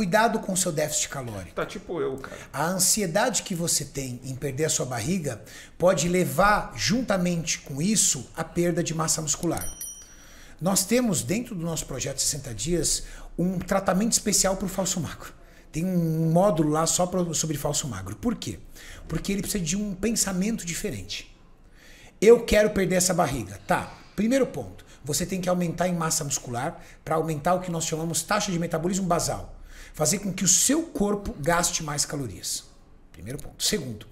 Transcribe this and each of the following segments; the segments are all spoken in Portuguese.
Cuidado com o seu déficit calórico. Tá tipo eu, cara. A ansiedade que você tem em perder a sua barriga pode levar, juntamente com isso, à perda de massa muscular. Nós temos, dentro do nosso projeto 60 Dias, um tratamento especial para o falso magro. Tem um módulo lá só pra, sobre falso magro. Por quê? Porque ele precisa de um pensamento diferente. Eu quero perder essa barriga. Tá, primeiro ponto. Você tem que aumentar em massa muscular para aumentar o que nós chamamos taxa de metabolismo basal fazer com que o seu corpo gaste mais calorias. Primeiro ponto. Segundo,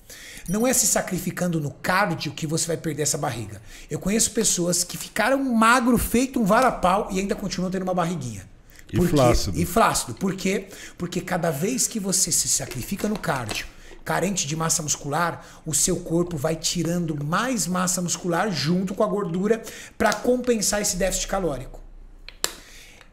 não é se sacrificando no cardio que você vai perder essa barriga. Eu conheço pessoas que ficaram magro, feito um varapau e ainda continuam tendo uma barriguinha. e flácido. E flácido. Por quê? Porque cada vez que você se sacrifica no cardio, carente de massa muscular, o seu corpo vai tirando mais massa muscular junto com a gordura para compensar esse déficit calórico.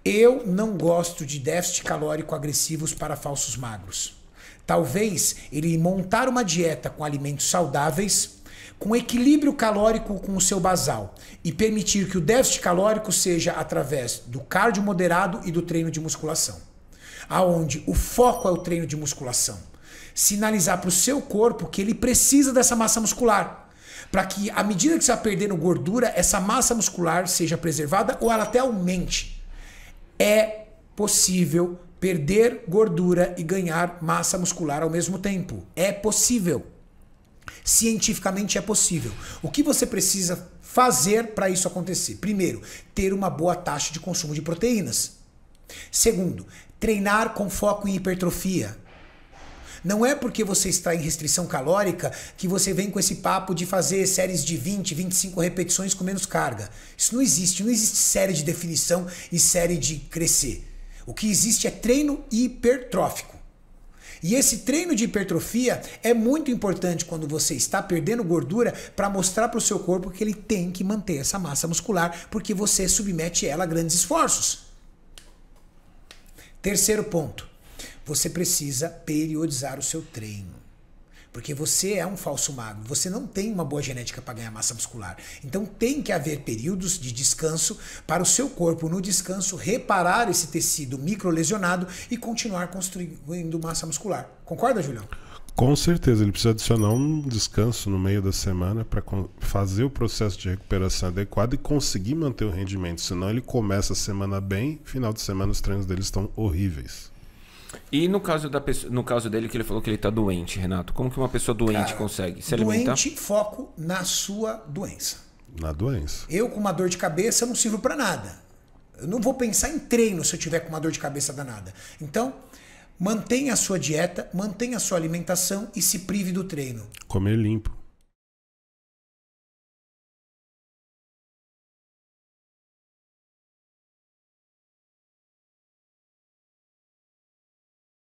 Eu não gosto de déficit calórico agressivos para falsos magros. Talvez ele montar uma dieta com alimentos saudáveis, com equilíbrio calórico com o seu basal e permitir que o déficit calórico seja através do cardio moderado e do treino de musculação. Aonde o foco é o treino de musculação. Sinalizar para o seu corpo que ele precisa dessa massa muscular para que à medida que você vai perdendo gordura, essa massa muscular seja preservada ou ela até aumente é possível perder gordura e ganhar massa muscular ao mesmo tempo. É possível. Cientificamente é possível. O que você precisa fazer para isso acontecer? Primeiro, ter uma boa taxa de consumo de proteínas. Segundo, treinar com foco em hipertrofia. Não é porque você está em restrição calórica que você vem com esse papo de fazer séries de 20, 25 repetições com menos carga. Isso não existe. Não existe série de definição e série de crescer. O que existe é treino hipertrófico. E esse treino de hipertrofia é muito importante quando você está perdendo gordura para mostrar para o seu corpo que ele tem que manter essa massa muscular, porque você submete ela a grandes esforços. Terceiro ponto: você precisa periodizar o seu treino. Porque você é um falso magro, você não tem uma boa genética para ganhar massa muscular. Então tem que haver períodos de descanso para o seu corpo, no descanso, reparar esse tecido microlesionado e continuar construindo massa muscular. Concorda, Julião? Com certeza, ele precisa adicionar um descanso no meio da semana para fazer o processo de recuperação adequado e conseguir manter o rendimento. Senão ele começa a semana bem, final de semana os treinos dele estão horríveis. E no caso, da pessoa, no caso dele, que ele falou que ele está doente, Renato, como que uma pessoa doente Cara, consegue se doente, alimentar? Doente, foco na sua doença. Na doença. Eu com uma dor de cabeça não sirvo para nada. Eu não vou pensar em treino se eu tiver com uma dor de cabeça danada. Então, mantenha a sua dieta, mantenha a sua alimentação e se prive do treino. Comer limpo.